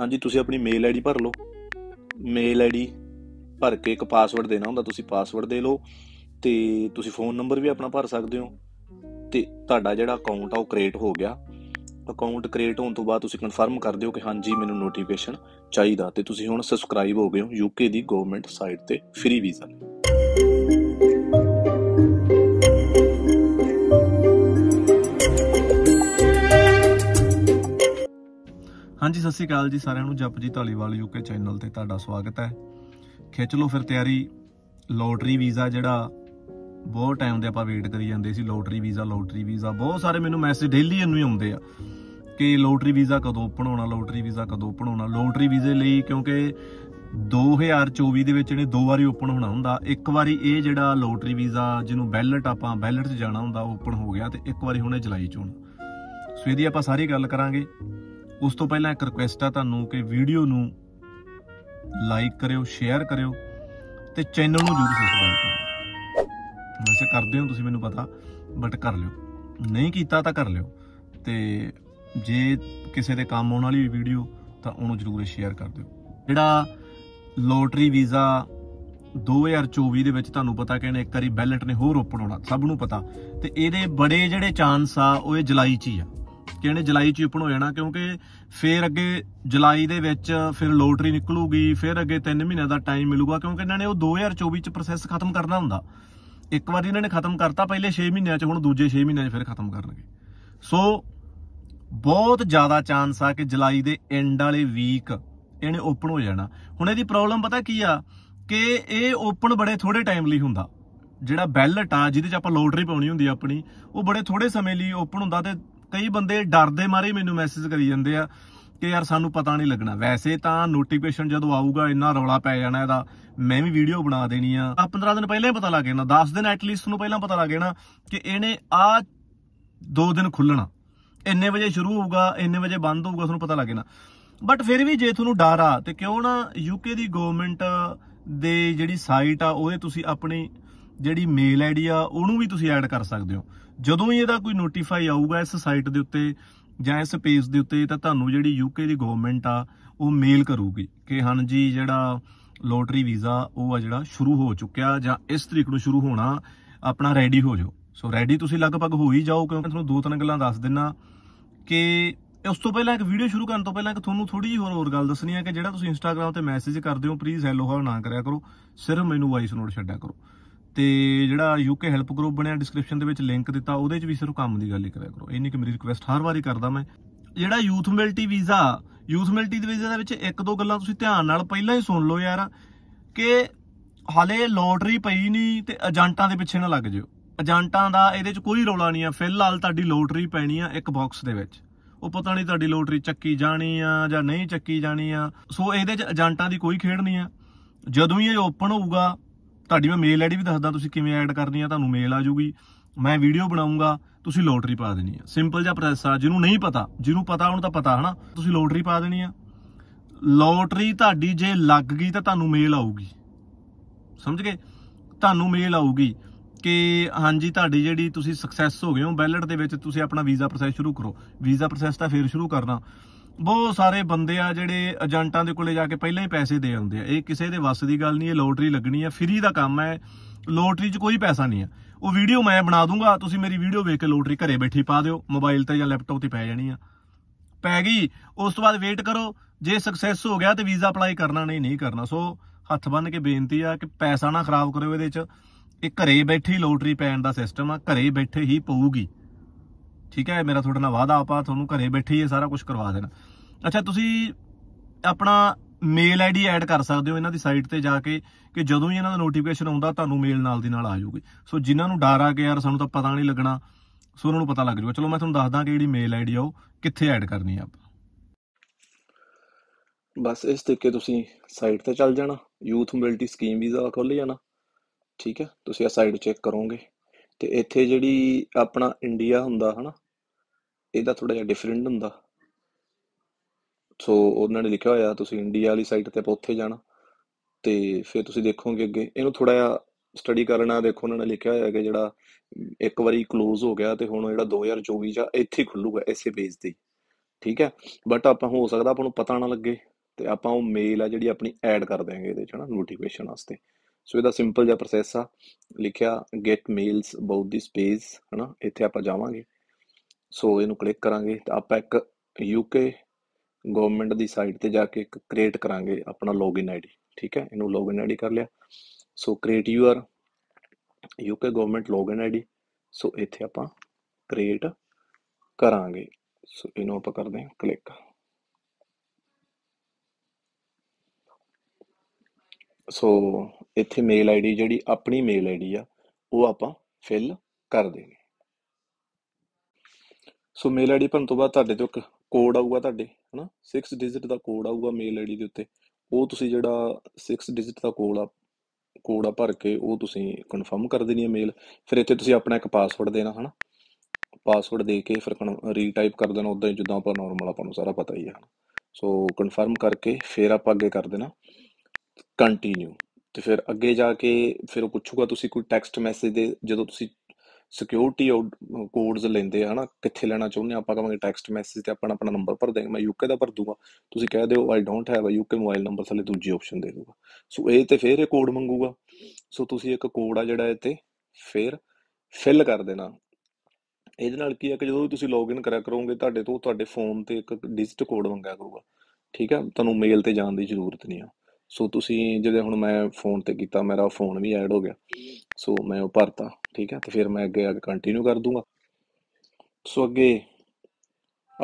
ਹਾਂਜੀ ਤੁਸੀਂ ਆਪਣੀ ਮੇਲ ਆਈਡੀ ਭਰ ਲਓ ਮੇਲ ਆਈਡੀ ਭਰ ਕੇ ਇੱਕ ਪਾਸਵਰਡ ਦੇਣਾ ਹੁੰਦਾ ਤੁਸੀਂ ਪਾਸਵਰਡ ਦੇ ਲਓ ਤੇ ਤੁਸੀਂ ਫੋਨ ਨੰਬਰ ਵੀ ਆਪਣਾ ਭਰ ਸਕਦੇ ਹੋ ਤੇ ਤੁਹਾਡਾ ਜਿਹੜਾ ਅਕਾਊਂਟ ਆ ਉਹ ਕ੍ਰੀਏਟ ਹੋ ਗਿਆ ਅਕਾਊਂਟ ਕ੍ਰੀਏਟ ਹੋਣ ਤੋਂ ਬਾਅਦ ਤੁਸੀਂ ਕਨਫਰਮ ਕਰ ਦਿਓ ਕਿ ਹਾਂਜੀ ਮੈਨੂੰ ਨੋਟੀਫਿਕੇਸ਼ਨ ਚਾਹੀਦਾ ਤੇ ਤੁਸੀਂ ਹੁਣ ਸਬਸਕ੍ਰਾਈਬ ਹੋ ਗਏ ਹੋ ਯੂਕੇ ਦੀ ਗਵਰਨਮੈਂਟ ਸਾਈਟ ਤੇ ਫ੍ਰੀ ਵੀਜ਼ਾ ਲਈ ਹਾਂਜੀ ਸਤਿ ਸ੍ਰੀ ਅਕਾਲ ਜੀ ਸਾਰਿਆਂ ਨੂੰ ਜਪਜੀ ਢਾਲੀਵਾਲ ਯੂਕੇ ਚੈਨਲ ਤੇ ਤੁਹਾਡਾ ਸਵਾਗਤ ਹੈ ਖਿੱਚ ਲਓ ਫਿਰ ਤਿਆਰੀ ਲੋਟਰੀ ਵੀਜ਼ਾ ਜਿਹੜਾ ਬਹੁਤ ਟਾਈਮ ਦੇ ਆਪਾਂ ਵੇਟ ਕਰੀ ਜਾਂਦੇ ਸੀ ਲੋਟਰੀ ਵੀਜ਼ਾ ਲੋਟਰੀ ਵੀਜ਼ਾ ਬਹੁਤ ਸਾਰੇ ਮੈਨੂੰ ਮੈਸੇਜ ਡੇਲੀ ਇਹਨੂੰ ਹੀ ਆਉਂਦੇ ਆ ਕਿ ਲੋਟਰੀ ਵੀਜ਼ਾ ਕਦੋਂ ਓਪਨ ਹੋਣਾ ਲੋਟਰੀ ਵੀਜ਼ਾ ਕਦੋਂ ਓਪਨ ਹੋਣਾ ਲੋਟਰੀ ਵੀਜ਼ੇ ਲਈ ਕਿਉਂਕਿ 2024 ਦੇ ਵਿੱਚ ਇਹਨੇ ਦੋ ਵਾਰੀ ਓਪਨ ਹੋਣਾ ਹੁੰਦਾ ਇੱਕ ਵਾਰੀ ਇਹ ਜਿਹੜਾ ਲੋਟਰੀ ਵੀਜ਼ਾ ਜਿਹਨੂੰ ਬੈਲਟ ਆਪਾਂ ਬੈਲਟ 'ਚ ਜਾਣਾ ਹੁੰਦਾ ਓਪਨ ਹੋ ਗਿਆ ਤੇ ਇੱਕ ਵਾਰੀ ਹੁਣੇ ਜੁਲਾਈ 'ਚ ਹੋਣਾ ਸੋ ਇਹਦੀ ਆਪਾਂ ਸਾਰੀ ਗੱਲ ਕਰਾਂਗੇ ਉਸ ਤੋਂ ਪਹਿਲਾਂ ਇੱਕ ਰਿਕੁਐਸਟ ਆ ਤੁਹਾਨੂੰ ਕਿ ਵੀਡੀਓ ਨੂੰ ਲਾਈਕ ਕਰਿਓ ਸ਼ੇਅਰ ਕਰਿਓ ਤੇ ਚੈਨਲ ਨੂੰ ਜਰੂਰ ਸਬਸਕ੍ਰਾਈਬ ਕਰੋ ਵੈਸੇ ਕਰਦੇ ਹੋ ਤੁਸੀਂ ਮੈਨੂੰ ਪਤਾ ਬਟ ਕਰ ਲਿਓ ਨਹੀਂ ਕੀਤਾ ਤਾਂ ਕਰ ਲਿਓ ਤੇ ਜੇ ਕਿਸੇ ਦੇ ਕੰਮ ਆਉਣ ਵਾਲੀ ਵੀਡੀਓ ਤਾਂ ਉਹਨੂੰ ਜਰੂਰ ਸ਼ੇਅਰ ਕਰ ਦਿਓ ਜਿਹੜਾ ਲੋਟਰੀ ਵੀਜ਼ਾ 2024 ਦੇ ਵਿੱਚ ਤੁਹਾਨੂੰ ਪਤਾ ਕਿ ਇੱਕ ਵਾਰੀ ਬੈਲਟ ਨੇ ਹੋਰ ਓਪਨ ਹੋਣਾ ਸਭ ਨੂੰ ਪਤਾ ਤੇ ਇਹਦੇ ਬੜੇ ਜਿਹੜੇ ਚਾਂਸ ਆ ਉਹ ਇਹ ਜੁਲਾਈ 'ਚ ਹੀ ਆ ਕਿਹਨੇ ਜੁਲਾਈ ਚ ਓਪਨ ਹੋ ਜਾਣਾ ਕਿਉਂਕਿ ਫੇਰ ਅੱਗੇ ਜੁਲਾਈ ਦੇ ਵਿੱਚ ਫਿਰ ਲੋਟਰੀ ਨਿਕਲੂਗੀ ਫਿਰ ਅੱਗੇ 3 ਮਹੀਨਿਆਂ ਦਾ ਟਾਈਮ ਮਿਲੂਗਾ ਕਿਉਂਕਿ ਇਹਨਾਂ ਨੇ ਉਹ 2024 ਚ ਪ੍ਰੋਸੈਸ ਖਤਮ ਕਰਨਾ ਹੁੰਦਾ ਇੱਕ ਵਾਰੀ ਇਹਨਾਂ ਨੇ ਖਤਮ ਕਰਤਾ ਪਹਿਲੇ 6 ਮਹੀਨਿਆਂ ਚ ਹੁਣ ਦੂਜੇ 6 ਮਹੀਨਿਆਂ 'ਚ ਫਿਰ ਖਤਮ ਕਰਨਗੇ ਸੋ ਬਹੁਤ ਜ਼ਿਆਦਾ ਚਾਂਸ ਆ ਕਿ ਜੁਲਾਈ ਦੇ ਐਂਡ ਵਾਲੇ ਵੀਕ ਇਹਨੇ ਓਪਨ ਹੋ ਜਾਣਾ ਹੁਣ ਇਹਦੀ ਪ੍ਰੋਬਲਮ ਪਤਾ ਕੀ ਆ ਕਿ ਇਹ ਓਪਨ ਬੜੇ ਥੋੜੇ ਟਾਈਮ ਲਈ ਹੁੰਦਾ ਜਿਹੜਾ ਬੈਲਟ ਆ ਜਿਹਦੇ 'ਚ ਆਪਾਂ ਲੋਟਰੀ ਪਾਉਣੀ ਹੁੰਦੀ ਆ ਆਪਣੀ ਉਹ ਬੜੇ ਥੋੜੇ ਸਮੇਂ ਲਈ ਓਪਨ ਹੁੰਦਾ ਤੇ ਕਈ ਬੰਦੇ ਡਰ ਦੇ ਮਾਰੇ ਮੈਨੂੰ ਮੈਸੇਜ ਕਰੀ ਜਾਂਦੇ ਆ ਕਿ ਯਾਰ ਸਾਨੂੰ ਪਤਾ ਨਹੀਂ ਲੱਗਣਾ ਵੈਸੇ ਤਾਂ ਨੋਟੀਫਿਕੇਸ਼ਨ ਜਦੋਂ ਆਊਗਾ ਇੰਨਾ ਰੌਲਾ ਪੈ ਜਾਣਾ ਇਹਦਾ ਮੈਂ ਵੀ ਵੀਡੀਓ ਬਣਾ ਦੇਣੀ ਆ ਆ 15 ਦਿਨ ਪਹਿਲਾਂ ਹੀ ਪਤਾ ਲੱਗ ਜਾਣਾ 10 ਦਿਨ ਐਟਲੀਸਟ ਨੂੰ ਪਹਿਲਾਂ ਪਤਾ ਲੱਗ ਜਾਣਾ ਕਿ ਇਹਨੇ ਆ ਦੋ ਦਿਨ ਖੁੱਲਣਾ ਇੰਨੇ ਵਜੇ ਸ਼ੁਰੂ ਹੋਊਗਾ ਇੰਨੇ ਵਜੇ ਬੰਦ ਹੋਊਗਾ ਤੁਹਾਨੂੰ ਪਤਾ ਲੱਗ ਜਾਣਾ ਬਟ ਫਿਰ ਵੀ ਜੇ ਤੁਹਾਨੂੰ ਡਰ ਆ ਤੇ ਕਿਉਂ ਨਾ ਯੂਕੇ ਦੀ ਗਵਰਨਮੈਂਟ ਦੇ ਜਿਹੜੀ ਸਾਈਟ ਆ ਉਹਦੇ ਤੁਸੀਂ ਆਪਣੀ ਜਿਹੜੀ ਮੇਲ ਆਈਡੀ ਆ ਉਹਨੂੰ ਵੀ ਤੁਸੀਂ ਐਡ ਕਰ ਸਕਦੇ ਹੋ ਜਦੋਂ ਹੀ ਇਹਦਾ ਕੋਈ ਨੋਟੀਫਾਈ ਆਊਗਾ ਇਸ ਸਾਈਟ ਦੇ ਉੱਤੇ ਜਾਂ ਇਸ ਪੇਜ ਦੇ ਉੱਤੇ ਤਾਂ ਤੁਹਾਨੂੰ ਜਿਹੜੀ ਯੂਕੇ ਦੀ ਗਵਰਨਮੈਂਟ ਆ ਉਹ ਮੇਲ ਕਰੂਗੀ ਕਿ ਹਾਂਜੀ ਜਿਹੜਾ ਲੋਟਰੀ ਵੀਜ਼ਾ ਉਹ ਆ ਜਿਹੜਾ ਸ਼ੁਰੂ ਹੋ ਚੁੱਕਿਆ ਜਾਂ ਇਸ ਤਰੀਕ ਨੂੰ ਸ਼ੁਰੂ ਹੋਣਾ ਆਪਣਾ ਰੈਡੀ ਹੋ ਜਾਓ ਸੋ ਰੈਡੀ ਤੁਸੀਂ ਲਗਭਗ ਹੋ ਹੀ ਜਾਓ ਕਿਉਂਕਿ ਤੁਹਾਨੂੰ ਦੋ ਤਿੰਨ ਗੱਲਾਂ ਦੱਸ ਦਿੰਨਾ ਕਿ ਉਸ ਤੋਂ ਪਹਿਲਾਂ ਇੱਕ ਵੀਡੀਓ ਸ਼ੁਰੂ ਕਰਨ ਤੋਂ ਪਹਿਲਾਂ ਇੱਕ ਤੁਹਾਨੂੰ ਥੋੜੀ ਜਿਹੀ ਹੋਰ ਹੋਰ ਗੱਲ ਦੱਸਣੀ ਹੈ ਕਿ ਜਿਹੜਾ ਤੁਸੀਂ ਇੰਸਟਾਗ੍ਰam ਤੇ ਮੈਸੇਜ ਕਰਦੇ ਹੋ ਪਲੀਜ਼ ਹੈਲੋ ਹਾਲ ਨਾ ਕਰਿਆ ਕਰੋ ਸਿਰਫ ਮੈਨੂੰ ਵਾਇਸ ਨੋਟ ਛੱਡਿਆ ਕਰੋ ਤੇ ਜਿਹੜਾ ਯੂਕੇ ਹੈਲਪ ਗਰੁੱਪ ਬਣਿਆ ਡਿਸਕ੍ਰਿਪਸ਼ਨ ਦੇ ਵਿੱਚ ਲਿੰਕ ਦਿੱਤਾ ਉਹਦੇ 'ਚ ਵੀ ਸਿਰਫ ਕੰਮ ਦੀ ਗੱਲ ਹੀ ਕਰਿਆ ਕਰੋ ਇੰਨੀ ਕਿ ਮੇਰੀ ਰਿਕੁਐਸਟ ਹਰ ਵਾਰੀ ਕਰਦਾ ਮੈਂ ਜਿਹੜਾ youth mobility visa youth mobility ਦੇ ਵੀਜ਼ੇ ਦੇ ਵਿੱਚ ਇੱਕ ਦੋ ਗੱਲਾਂ ਤੁਸੀਂ ਧਿਆਨ ਨਾਲ ਪਹਿਲਾਂ ਹੀ ਸੁਣ ਲਓ ਯਾਰ ਕਿ ਹਾਲੇ ਲੋਟਰੀ ਪਈ ਨਹੀਂ ਤੇ ਏਜੰਟਾਂ ਦੇ ਪਿੱਛੇ ਨਾ ਲੱਗ ਜਿਓ ਏਜੰਟਾਂ ਦਾ ਇਹਦੇ 'ਚ ਕੋਈ ਰੋਲਾ ਨਹੀਂ ਆ ਫਿਲਹਾਲ ਤੁਹਾਡੀ ਲੋਟਰੀ ਪੈਣੀ ਆ ਇੱਕ ਬਾਕਸ ਦੇ ਵਿੱਚ ਉਹ ਪਤਾ ਨਹੀਂ ਤੁਹਾਡੀ ਲੋਟਰੀ ਚੱਕੀ ਜਾਣੀ ਆ ਜਾਂ ਨਹੀਂ ਚੱਕੀ ਜਾਣੀ ਆ ਸੋ ਇਹਦੇ 'ਚ ਏਜੰਟਾਂ ਦੀ ਕੋਈ ਖੇਡ ਨਹੀਂ ਆ ਜਦੋਂ ਹੀ ਇਹ ਓਪਨ ਹੋਊਗਾ ਤੁਹਾਡੀ ਮੈਂ ਮੇਲ ਆਈਡੀ ਵੀ ਦੱਸਦਾ ਤੁਸੀਂ ਕਿਵੇਂ ਐਡ ਕਰਨੀ ਆ ਤੁਹਾਨੂੰ ਮੇਲ ਆ ਜੂਗੀ ਮੈਂ ਵੀਡੀਓ ਬਣਾਉਂਗਾ ਤੁਸੀਂ ਲੋਟਰੀ ਪਾ ਦੇਣੀ ਆ ਸਿੰਪਲ ਜਿਹਾ ਪ੍ਰੋਸੈਸ ਆ ਜਿਹਨੂੰ ਨਹੀਂ ਪਤਾ ਜਿਹਨੂੰ ਪਤਾ ਉਹਨੂੰ ਤਾਂ ਪਤਾ ਹਨਾ ਤੁਸੀਂ ਲੋਟਰੀ ਪਾ ਦੇਣੀ ਆ ਲੋਟਰੀ ਤੁਹਾਡੀ ਜੇ ਲੱਗ ਗਈ ਤਾਂ ਤੁਹਾਨੂੰ ਮੇਲ ਆਊਗੀ ਸਮਝ ਗਏ ਤੁਹਾਨੂੰ ਮੇਲ ਆਊਗੀ ਕਿ ਹਾਂਜੀ ਤੁਹਾਡੀ ਜਿਹੜੀ ਤੁਸੀਂ ਸਕਸੈਸ ਹੋ ਗਏ ਹੋ ਬੈਲਟ ਦੇ ਵਿੱਚ ਤੁਸੀਂ ਆਪਣਾ ਵੀਜ਼ਾ ਪ੍ਰੋਸੈਸ ਸ਼ੁਰੂ ਕਰੋ ਵੀਜ਼ਾ ਪ੍ਰੋਸੈਸ ਤਾਂ ਫੇਰ ਸ਼ੁਰੂ ਕਰਨਾ ਬਹੁਤ ਸਾਰੇ ਬੰਦੇ ਆ ਜਿਹੜੇ ਏਜੰਟਾਂ ਦੇ ਕੋਲੇ ਜਾ ਕੇ ਪਹਿਲਾਂ ਹੀ ਪੈਸੇ ਦੇ ਆਉਂਦੇ ਆ ਇਹ ਕਿਸੇ ਦੇ ਵੱਸ ਦੀ ਗੱਲ ਨਹੀਂ ਇਹ ਲੋਟਰੀ ਲੱਗਣੀ ਆ ਫ੍ਰੀ ਦਾ ਕੰਮ ਹੈ ਲੋਟਰੀ 'ਚ ਕੋਈ ਪੈਸਾ ਨਹੀਂ ਆ ਉਹ ਵੀਡੀਓ ਮੈਂ ਬਣਾ ਦੂੰਗਾ ਤੁਸੀਂ ਮੇਰੀ ਵੀਡੀਓ ਵੇਖ ਕੇ ਲੋਟਰੀ ਘਰੇ ਬੈਠੀ ਪਾ ਦਿਓ ਮੋਬਾਈਲ ਤੇ ਜਾਂ ਲੈਪਟਾਪ ਤੇ ਪੈ ਜਾਣੀ ਆ ਪੈ ਗਈ ਉਸ ਤੋਂ ਬਾਅਦ ਵੇਟ ਕਰੋ ਜੇ ਸਕਸੈਸ ਹੋ ਗਿਆ ਤੇ ਵੀਜ਼ਾ ਅਪਲਾਈ ਕਰਨਾ ਨਹੀਂ ਨਹੀਂ ਕਰਨਾ ਸੋ ਹੱਥ ਬੰਨ ਕੇ ਬੇਨਤੀ ਆ ਕਿ ਪੈਸਾ ਨਾ ਖਰਾਬ ਕਰੋ ਇਹਦੇ 'ਚ ਇਹ ਘਰੇ ਬੈਠੀ ਲੋਟਰੀ ਪੈਣ ਦਾ ਸਿਸਟਮ ਆ ਘਰੇ ਬੈਠੇ ਹੀ ਪਊਗੀ ਠੀਕ ਹੈ ਮੇਰਾ ਤੁਹਾਡੇ ਨਾਲ ਵਾਅਦਾ ਆਪਾਂ ਤੁਹਾਨੂੰ ਘਰੇ ਬੈਠੇ ਹੀ ਸਾਰਾ ਕੁਝ ਕਰਵਾ ਦੇਣਾ ਅੱਛਾ ਤੁਸੀਂ ਆਪਣਾ ਮੇਲ ਆਈਡੀ ਐਡ ਕਰ ਸਕਦੇ ਹੋ ਇਹਨਾਂ ਦੀ ਸਾਈਟ ਤੇ ਜਾ ਕੇ ਕਿ ਜਦੋਂ ਹੀ ਇਹਨਾਂ ਦਾ ਨੋਟੀਫਿਕੇਸ਼ਨ ਆਉਂਦਾ ਤੁਹਾਨੂੰ ਮੇਲ ਨਾਲ ਦੀ ਨਾਲ ਆ ਜਾਊਗੀ ਸੋ ਜਿਨ੍ਹਾਂ ਨੂੰ ਡਰ ਆ ਕੇ ਯਾਰ ਸਾਨੂੰ ਤਾਂ ਪਤਾ ਨਹੀਂ ਲੱਗਣਾ ਸੋ ਉਹਨਾਂ ਨੂੰ ਪਤਾ ਲੱਗ ਜਾਊਗਾ ਚਲੋ ਮੈਂ ਤੁਹਾਨੂੰ ਦੱਸਦਾ ਕਿ ਜਿਹੜੀ ਮੇਲ ਆਈਡੀ ਆ ਉਹ ਕਿੱਥੇ ਐਡ ਕਰਨੀ ਆ ਆਪਾਂ ਬਸ ਇਸ ਤਰੀਕੇ ਤੁਸੀਂ ਸਾਈਟ ਤੇ ਚੱਲ ਜਾਣਾ ਯੂਥ ਮੋਬਿਲਟੀ ਸਕੀਮ ਵੀਜ਼ਾ ਖੋਲ ਜਾਣਾ ਠੀਕ ਹੈ ਤੁਸੀਂ ਆ ਸਾਈਟ ਚੈੱਕ ਕਰੋਗੇ ਤੇ ਇੱਥੇ ਜਿਹੜੀ ਆਪਣਾ ਇੰਡੀਆ ਹੁੰਦਾ ਹਨਾ ਇਹਦਾ ਥੋੜਾ ਜਿਹਾ ਡਿਫਰੈਂਟ ਹੁੰਦਾ ਸੋ ਉਹਨਾਂ ਨੇ ਲਿਖਿਆ ਹੋਇਆ ਤੁਸੀਂ ਇੰਡੀਆ ਵਾਲੀ ਸਾਈਟ ਤੇ ਆਪਾਂ ਉੱਥੇ ਜਾਣਾ ਤੇ ਫਿਰ ਤੁਸੀਂ ਦੇਖੋਗੇ ਅੱਗੇ ਇਹਨੂੰ ਥੋੜਾ ਜਿਹਾ ਸਟੱਡੀ ਕਰਨਾ ਦੇਖੋ ਉਹਨਾਂ ਨੇ ਲਿਖਿਆ ਹੋਇਆ ਕਿ ਜਿਹੜਾ ਇੱਕ ਵਾਰੀ ক্লোਜ਼ ਹੋ ਗਿਆ ਤੇ ਹੁਣ ਜਿਹੜਾ 2024 ਜਾਂ ਇੱਥੇ ਖੁੱਲੂਗਾ ਇਸੇ ਬੇਸ ਤੇ ਠੀਕ ਹੈ ਬਟ ਆਪਾਂ ਹੋ ਸਕਦਾ ਆਪਾਂ ਨੂੰ ਪਤਾ ਨਾ ਲੱਗੇ ਤੇ ਆਪਾਂ ਉਹ ਮੇਲ ਆ ਜਿਹੜੀ ਆਪਣੀ ਐਡ ਕਰ ਦਿਆਂਗੇ ਇਹਦੇ ਚ ਹਨਾ ਨੋਟੀਫਿਕੇਸ਼ਨ ਵਾਸਤੇ ਸੋ ਇਹਦਾ ਸਿੰਪਲ ਜਿਹਾ ਪ੍ਰੋਸੈਸ ਆ ਲਿਖਿਆ get mails about this space ਹਨਾ ਇੱਥੇ ਆਪਾਂ ਜਾਵਾਂਗੇ ਸੋ ਇਹਨੂੰ ਕਲਿੱਕ ਕਰਾਂਗੇ ਤਾਂ ਆਪਾਂ ਇੱਕ ਯੂਕੇ ਗਵਰਨਮੈਂਟ ਦੀ ਸਾਈਟ ਤੇ ਜਾ ਕੇ ਇੱਕ ਕ੍ਰੀਏਟ ਕਰਾਂਗੇ ਆਪਣਾ ਲੌਗਇਨ ਆਈਡੀ ਠੀਕ ਹੈ ਇਹਨੂੰ ਲੌਗਇਨ ਆਈਡੀ ਕਰ ਲਿਆ so create your UK government login ID so ਇੱਥੇ ਆਪਾਂ ਕ੍ਰੀਏਟ ਕਰਾਂਗੇ ਸੋ ਇਹਨੂੰ ਆਪਾਂ ਕਰਦੇ ਹਾਂ ਕਲਿੱਕ ਸੋ ਇੱਥੇ ਮੇਲ ਆਈਡੀ ਜਿਹੜੀ ਆਪਣੀ ਮੇਲ ਆਈਡੀ ਆ ਉਹ ਆਪਾਂ ਫਿਲ ਕਰ ਦੇਣੀ ਸੋ ਮੇਲ ਆਈਡੀ ਭਰਨ ਤੋਂ ਬਾਅਦ ਤੁਹਾਡੇ ਤੋਂ ਇੱਕ ਕੋਡ ਆਊਗਾ ਤੁਹਾਡੇ ਹਨਾ 6 ਡਿਜਿਟ ਦਾ ਕੋਡ ਆਊਗਾ ਮੇਲ ਆਈਡੀ ਦੇ ਉੱਤੇ ਉਹ ਤੁਸੀਂ ਜਿਹੜਾ 6 ਡਿਜਿਟ ਦਾ ਕੋਡ ਆ ਕੋਡ ਆ ਭਰ ਕੇ ਉਹ ਤੁਸੀਂ ਕਨਫਰਮ ਕਰ ਦੇਣੀ ਹੈ ਮੇਲ ਫਿਰ ਇੱਥੇ ਤੁਸੀਂ ਆਪਣਾ ਇੱਕ ਪਾਸਵਰਡ ਦੇਣਾ ਹਨਾ ਪਾਸਵਰਡ ਦੇ ਕੇ ਫਿਰ ਰੀਟਾਈਪ ਕਰ ਦੇਣਾ ਉਦਾਂ ਹੀ ਜਿੱਦਾਂ ਆਪਾਂ ਨਾਰਮਲ ਆਪਾਂ ਨੂੰ ਸਾਰਾ ਪਤਾ ਹੀ ਹੈ ਸੋ ਕਨਫਰਮ ਕਰਕੇ ਫਿਰ ਆਪਾਂ ਅੱਗੇ ਕਰ ਦੇਣਾ ਕੰਟੀਨਿਊ ਤੇ ਫਿਰ ਅੱਗੇ ਜਾ ਕੇ ਫਿਰ ਉਹ ਪੁੱਛੂਗਾ ਤੁਸੀਂ ਕੋਈ ਟੈਕਸਟ ਮੈਸੇਜ ਦੇ ਜਦੋਂ ਤੁਸੀਂ ਸਿਕਿਉਰਿਟੀ ਕੋਡਸ ਲੈਂਦੇ ਆ ਹਨਾ ਕਿੱਥੇ ਲੈਣਾ ਚਾਹੁੰਦੇ ਆਪਾਂ ਕਹਾਂਗੇ ਟੈਕਸਟ ਮੈਸੇਜ ਤੇ ਆਪਣਾ ਆਪਣਾ ਨੰਬਰ ਭਰ ਦੇਗਾ ਮੈਂ ਯੂਕੇ ਦਾ ਭਰ ਦੂੰਗਾ ਤੁਸੀਂ ਕਹਿ ਦਿਓ I don't have a UK mobile number ਥੱਲੇ ਦੂਜੀ ਆਪਸ਼ਨ ਦੇ ਦੂਗਾ ਸੋ ਇਹ ਤੇ ਫੇਰ ਇਹ ਕੋਡ ਮੰਗੂਗਾ ਸੋ ਤੁਸੀਂ ਇੱਕ ਕੋਡ ਆ ਜਿਹੜਾ ਇਹ ਤੇ ਫੇਰ ਫਿਲ ਕਰ ਦੇਣਾ ਇਹਦੇ ਨਾਲ ਕੀ ਹੈ ਕਿ ਜਦੋਂ ਤੁਸੀਂ ਲੌਗਇਨ ਕਰਿਆ ਕਰੋਗੇ ਤੁਹਾਡੇ ਤੋਂ ਤੁਹਾਡੇ ਫੋਨ ਤੇ ਇੱਕ ਡਿਜੀਟ ਕੋਡ ਮੰਗਿਆ ਕਰੂਗਾ ਠੀਕ ਹੈ ਤੁਹਾਨੂੰ ਮੇਲ ਤੇ ਜਾਣ ਦੀ ਜ਼ਰੂਰਤ ਨਹੀਂ ਆ ਸੋ ਤੁਸੀਂ ਜਿਹੜੇ ਹੁਣ ਮੈਂ ਫੋਨ ਤੇ ਕੀਤਾ ਮੇਰਾ ਫੋਨ ਵੀ ਐਡ ਹੋ ਗਿਆ ਸੋ ਮੈਂ ਉਹ ਭਰਤਾ ਠੀਕ ਹੈ ਤੇ ਫਿਰ ਮੈਂ ਅੱਗੇ ਅੱਗੇ ਕੰਟੀਨਿਊ ਕਰ ਦੂੰਗਾ ਸੋ ਅੱਗੇ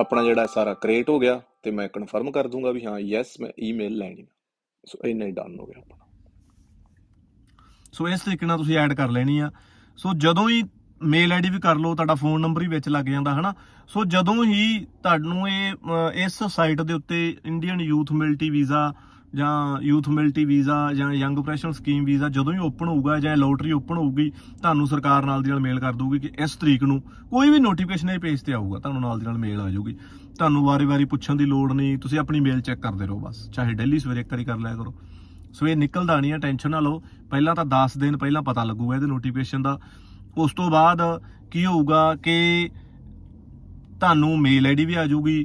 ਆਪਣਾ ਜਿਹੜਾ ਸਾਰਾ ਕ੍ਰੀਏਟ ਹੋ ਗਿਆ ਤੇ ਮੈਂ ਕਨਫਰਮ ਕਰ ਦੂੰਗਾ ਵੀ ਹਾਂ ਯੈਸ ਮੈਂ ਈਮੇਲ ਲੈਣੀ ਹੈ ਸੋ ਇੰਨਾ ਹੀ ਡਨ ਹੋ ਗਿਆ ਆਪਣਾ ਸੋ ਇਸ ਤਰੀਕੇ ਨਾਲ ਤੁਸੀਂ ਐਡ ਕਰ ਲੈਣੀ ਆ ਸੋ ਜਦੋਂ ਹੀ ਮੇਲ ਆਈਡੀ ਵੀ ਕਰ ਲਓ ਤੁਹਾਡਾ ਫੋਨ ਨੰਬਰ ਹੀ ਵਿੱਚ ਲੱਗ ਜਾਂਦਾ ਹਨਾ ਸੋ ਜਦੋਂ ਹੀ ਤੁਹਾਨੂੰ ਇਹ ਇਸ ਸਾਈਟ ਦੇ ਉੱਤੇ ਇੰਡੀਅਨ ਯੂਥ ਮਿਲਟੀ ਵੀਜ਼ਾ ਜਾਂ ਯੂਥ ਮਿਲਟੀ ਵੀਜ਼ਾ ਜਾਂ ਯੰਗ ਪ੍ਰੋਫੈਸ਼ਨਲ ਸਕੀਮ ਵੀਜ਼ਾ ਜਦੋਂ ਹੀ ਓਪਨ ਹੋਊਗਾ ਜਾਂ ਲੋਟਰੀ ਓਪਨ ਹੋਊਗੀ ਤੁਹਾਨੂੰ ਸਰਕਾਰ ਨਾਲ ਦੀ ਨਾਲ ਮੇਲ ਕਰ ਦੂਗੀ ਕਿ ਇਸ ਤਰੀਕ ਨੂੰ ਕੋਈ ਵੀ ਨੋਟੀਫਿਕੇਸ਼ਨ ਇਹ ਪੇਜ ਤੇ ਆਊਗਾ ਤੁਹਾਨੂੰ ਨਾਲ ਦੀ ਨਾਲ ਮੇਲ ਆ ਜਾਊਗੀ ਤੁਹਾਨੂੰ ਵਾਰੀ-ਵਾਰੀ ਪੁੱਛਣ ਦੀ ਲੋੜ ਨਹੀਂ ਤੁਸੀਂ ਆਪਣੀ ਮੇਲ ਚੈੱਕ ਕਰਦੇ ਰਹੋ ਬਸ ਚਾਹੇ ਡੇਲੀ ਸਵੇਰੇ ਇੱਕ ਵਾਰੀ ਕਰ ਲਿਆ ਕਰੋ ਸੋ ਇਹ ਨਿਕਲਦਾ ਨਹੀਂ ਆ ਟੈਨਸ਼ਨ ਨਾ ਲਓ ਪਹਿਲਾਂ ਤਾਂ 10 ਦਿਨ ਪਹਿਲਾਂ ਪਤਾ ਲੱਗੂਗਾ ਇਹਦੇ ਨੋਟੀਫਿਕੇਸ਼ਨ ਦਾ ਉਸ ਤੋਂ ਬਾਅਦ ਕੀ ਹੋਊਗਾ ਕਿ ਤੁਹਾਨੂੰ ਮੇਲ ਆਈਡੀ ਵੀ ਆ ਜਾਊਗੀ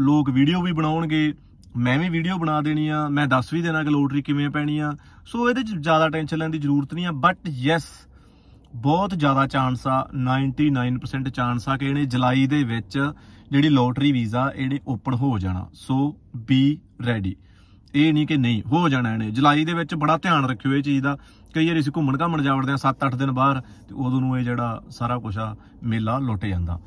ਲੋਕ ਵੀਡੀਓ ਵੀ ਬਣਾਉਣਗੇ ਮੈਂ ਵੀ ਵੀਡੀਓ ਬਣਾ ਦੇਣੀ ਆ ਮੈਂ ਦੱਸ ਵੀ ਦੇਣਾ ਕਿ ਲੋਟਰੀ ਕਿਵੇਂ ਪੈਣੀ ਆ ਸੋ ਇਹਦੇ 'ਚ ਜ਼ਿਆਦਾ ਟੈਨਸ਼ਨ ਲੈਣ ਦੀ ਜ਼ਰੂਰਤ ਨਹੀਂ ਆ ਬਟ ਯੈਸ ਬਹੁਤ ਜ਼ਿਆਦਾ ਚਾਂਸ ਆ 99% ਚਾਂਸ ਆ ਕਿ ਇਹਨੇ ਜੁਲਾਈ ਦੇ ਵਿੱਚ ਜਿਹੜੀ ਲੋਟਰੀ ਵੀਜ਼ਾ ਇਹਨੇ ਓਪਨ ਹੋ ਜਾਣਾ ਸੋ ਬੀ ਰੈਡੀ ਇਹ ਨਹੀਂ ਕਿ ਨਹੀਂ ਹੋ ਜਾਣਾ ਇਹਨੇ ਜੁਲਾਈ ਦੇ ਵਿੱਚ ਬੜਾ ਧਿਆਨ ਰੱਖਿਓ ਇਹ ਚੀਜ਼ ਦਾ ਕਈ ਵਾਰੀ ਅਸੀਂ ਘੁੰਮਣ ਘਾਮਣ ਜਾ ਵੜਦੇ ਆ 7-8 ਦਿਨ ਬਾਹਰ ਤੇ ਉਦੋਂ ਨੂੰ ਇਹ ਜਿਹੜਾ ਸਾਰਾ ਕੁਝ ਆ ਮੇਲਾ ਲੁੱਟ ਜਾਂਦਾ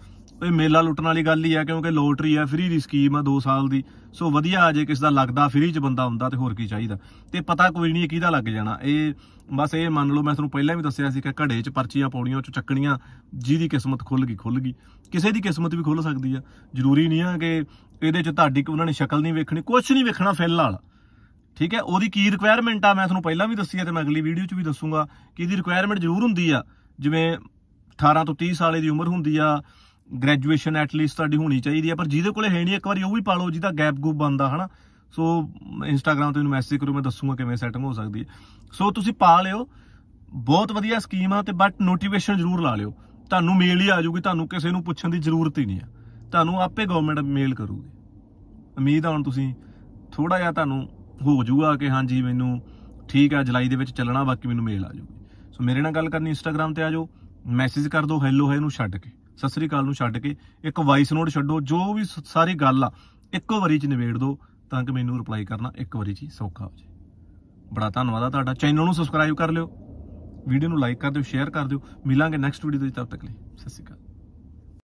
ਇਹ ਮੇਲਾ ਲੁੱਟਣ ਵਾਲੀ ਗੱਲ ਹੀ ਆ ਕਿਉਂਕਿ ਲੋਟਰੀ ਆ ਫ੍ਰੀ ਦੀ ਸਕੀਮ ਆ 2 ਸਾਲ ਦੀ ਸੋ ਵਧੀਆ ਆ ਜੇ ਕਿਸ ਦਾ ਲੱਗਦਾ ਫ੍ਰੀ ਚ ਬੰਦਾ ਹੁੰਦਾ ਤੇ ਹੋਰ ਕੀ ਚਾਹੀਦਾ ਤੇ ਪਤਾ ਕੋਈ ਨਹੀਂ ਕਿਹਦਾ ਲੱਗ ਜਾਣਾ ਇਹ ਬਸ ਇਹ ਮੰਨ ਲਓ ਮੈਂ ਤੁਹਾਨੂੰ ਪਹਿਲਾਂ ਵੀ ਦੱਸਿਆ ਸੀ ਕਿ ਘੜੇ 'ਚ ਪਰਚੀਆਂ ਪੌੜੀਆਂ 'ਚ ਚੱਕਣੀਆਂ ਜਿਹਦੀ ਕਿਸਮਤ ਖੁੱਲ ਗਈ ਖੁੱਲ ਗਈ ਕਿਸੇ ਦੀ ਕਿਸਮਤ ਵੀ ਖੁੱਲ ਸਕਦੀ ਆ ਜ਼ਰੂਰੀ ਨਹੀਂ ਆ ਕਿ ਇਹਦੇ 'ਚ ਤੁਹਾਡੀ ਉਹਨਾਂ ਨੇ ਸ਼ਕਲ ਨਹੀਂ ਵੇਖਣੀ ਕੁਝ ਨਹੀਂ ਵੇਖਣਾ ਫਿਲ ਨਾਲ ਠੀਕ ਹੈ ਉਹਦੀ ਕੀ ਰਿਕੁਆਇਰਮੈਂਟ ਆ ਮੈਂ ਤੁਹਾਨੂੰ ਪਹਿਲਾਂ ਵੀ ਦੱਸੀ ਆ ਤੇ ਮੈਂ ਅਗਲੀ ਵੀਡੀਓ 'ਚ ਵੀ ਦੱਸੂਗਾ ਕਿ ਇਹਦੀ ਰਿਕੁਆਇਰਮੈਂਟ ਜ਼ਰੂਰ ਹੁੰਦੀ ਆ ਜਿਵੇਂ 18 ਤੋਂ 30 ਸਾਲੇ ਦੀ ਉਮਰ ਹੁੰਦੀ ਆ ਗ੍ਰੈਜੂਏਸ਼ਨ ਐਟ ਲੀਸਟ ਤੁਹਾਡੀ ਹੋਣੀ ਚਾਹੀਦੀ ਹੈ ਪਰ ਜਿਹਦੇ ਕੋਲੇ ਹੈ ਨਹੀਂ ਇੱਕ ਵਾਰੀ ਉਹ ਵੀ ਪਾ ਲਓ ਜਿਹਦਾ ਗੈਪ ਗੂਪ ਬੰਦਾ ਹਨਾ ਸੋ ਇੰਸਟਾਗ੍ਰam ਤੇ ਮੈਨੂੰ ਮੈਸੇਜ ਕਰੋ ਮੈਂ ਦੱਸੂਗਾ ਕਿਵੇਂ ਸੈਟਿੰਗ ਹੋ ਸਕਦੀ ਹੈ ਸੋ ਤੁਸੀਂ ਪਾ ਲਿਓ ਬਹੁਤ ਵਧੀਆ ਸਕੀਮ ਆ ਤੇ ਬਟ ਨੋਟੀਫਿਕੇਸ਼ਨ ਜ਼ਰੂਰ ਲਾ ਲਿਓ ਤੁਹਾਨੂੰ ਮੇਲ ਹੀ ਆ ਜਾਊਗੀ ਤੁਹਾਨੂੰ ਕਿਸੇ ਨੂੰ ਪੁੱਛਣ ਦੀ ਜ਼ਰੂਰਤ ਹੀ ਨਹੀਂ ਆ ਤੁਹਾਨੂੰ ਆਪੇ ਗਵਰਨਮੈਂਟ ਮੇਲ ਕਰੂਗੀ ਉਮੀਦ ਆ ਹੁਣ ਤੁਸੀਂ ਥੋੜਾ ਜਿਹਾ ਤੁਹਾਨੂੰ ਹੋ ਜਾਊਗਾ ਕਿ ਹਾਂਜੀ ਮੈਨੂੰ ਠੀਕ ਆ ਜੁਲਾਈ ਦੇ ਵਿੱਚ ਚੱਲਣਾ ਬਾਕੀ ਮੈਨੂੰ ਮੇਲ ਆ ਜਾਊਗੀ ਸੋ ਮੇਰੇ ਨਾਲ ਗੱਲ ਕਰਨੀ ਇੰਸਟਾਗ੍ਰam ਤੇ ਆ ਜਾਓ ਮੈਸੇਜ ਕਰ ਦਿਓ ਹੈਲੋ ਹੈ ਇਹਨੂੰ ਛੱਡ ਕੇ ਸਤਿ ਸ੍ਰੀ ਅਕਾਲ ਨੂੰ ਛੱਡ ਕੇ ਇੱਕ ਵਾਇਸ ਨੋਟ ਛੱਡੋ ਜੋ ਵੀ ਸਾਰੀ ਗੱਲ ਆ ਇੱਕੋ ਵਾਰੀ ਚ ਨਿਬੇੜ ਦਿਓ ਤਾਂ ਕਿ ਮੈਨੂੰ ਰਿਪਲਾਈ ਕਰਨਾ ਇੱਕ ਵਾਰੀ ਚ ਸੌਖਾ ਹੋ ਜਾਵੇ ਬੜਾ ਧੰਨਵਾਦ ਆ ਤੁਹਾਡਾ ਚੈਨਲ ਨੂੰ ਸਬਸਕ੍ਰਾਈਬ ਕਰ ਲਿਓ ਵੀਡੀਓ ਨੂੰ ਲਾਈਕ ਕਰ ਦਿਓ ਸ਼ੇਅਰ ਕਰ ਦਿਓ ਮਿਲਾਂਗੇ ਨੈਕਸਟ ਵੀਡੀਓ ਦੇ ਤਦ ਤੱਕ ਲਈ ਸਤਿ ਸ੍ਰੀ ਅਕਾਲ